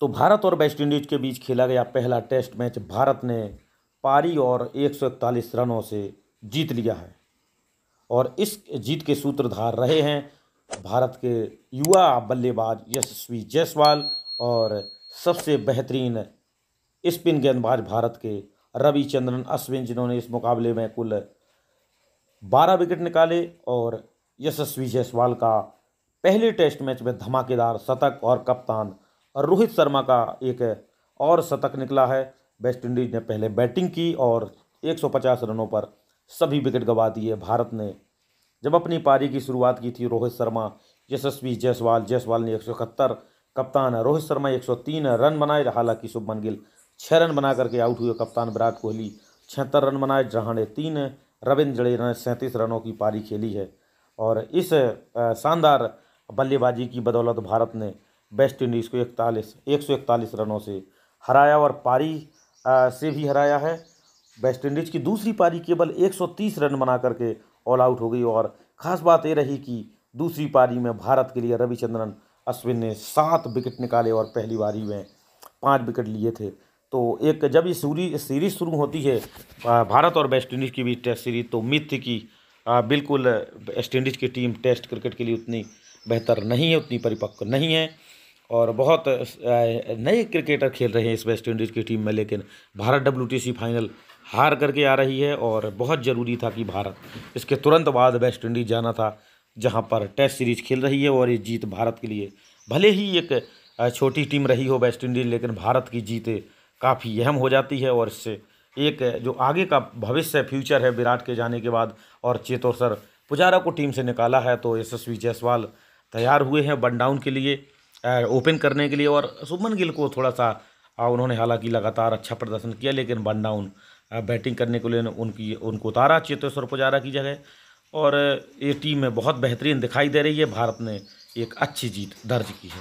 तो भारत और वेस्टइंडीज़ के बीच खेला गया पहला टेस्ट मैच भारत ने पारी और एक रनों से जीत लिया है और इस जीत के सूत्रधार रहे हैं भारत के युवा बल्लेबाज यशस्वी जायसवाल और सबसे बेहतरीन स्पिन गेंदबाज भारत के रविचंद्रन अश्विन जिन्होंने इस मुकाबले में कुल बारह विकेट निकाले और यशस्वी जायसवाल का पहले टेस्ट मैच में धमाकेदार शतक और कप्तान और रोहित शर्मा का एक और शतक निकला है वेस्टइंडीज़ ने पहले बैटिंग की और 150 रनों पर सभी विकेट गंवा दिए भारत ने जब अपनी पारी की शुरुआत की थी रोहित शर्मा यशस्वी जयसवाल जयसवाल ने एक कप्तान रोहित शर्मा 103 रन बनाए हालांकि शुभमन गिल छः रन बना करके आउट हुए कप्तान विराट कोहली छिहत्तर रन बनाए जहाँ ने तीन रविंद्र जडेजा ने सैंतीस रनों की पारी खेली है और इस शानदार बल्लेबाजी की बदौलत भारत ने वेस्ट इंडीज़ को इकतालीस एक सौ इकतालीस रनों से हराया और पारी आ, से भी हराया है वेस्ट इंडीज़ की दूसरी पारी केवल एक सौ तीस रन बना करके ऑल आउट हो गई और ख़ास बात ये रही कि दूसरी पारी में भारत के लिए रविचंद्रन अश्विन ने सात विकेट निकाले और पहली बारी में पाँच विकेट लिए थे तो एक जब ये सूरी सीरीज शुरू होती है भारत और वेस्ट इंडीज़ के बीच टेस्ट सीरीज तो उम्मीद थी कि बिल्कुल वेस्ट इंडीज़ की टीम टेस्ट क्रिकेट के लिए उतनी बेहतर नहीं है उतनी परिपक्व नहीं है और बहुत नए क्रिकेटर खेल रहे हैं इस वेस्ट इंडीज़ की टीम में लेकिन भारत डब्ल्यू फाइनल हार करके आ रही है और बहुत ज़रूरी था कि भारत इसके तुरंत बाद वेस्ट इंडीज़ जाना था जहां पर टेस्ट सीरीज खेल रही है और ये जीत भारत के लिए भले ही एक छोटी टीम रही हो वेस्ट इंडीज़ लेकिन भारत की जीत काफ़ी अहम हो जाती है और इससे एक जो आगे का भविष्य फ्यूचर है विराट के जाने के बाद और चेतोसर सर पुजारा को टीम से निकाला है तो यशस्वी जायसवाल तैयार हुए हैं वन डाउन के लिए ओपन करने के लिए और सुमन गिल को थोड़ा सा उन्होंने हालांकि लगातार अच्छा प्रदर्शन किया लेकिन वन डाउन बैटिंग करने के लिए उनकी उनको उतारा चेतेश्वर पुजारा की जगह और ये टीम में बहुत बेहतरीन दिखाई दे रही है भारत ने एक अच्छी जीत दर्ज की है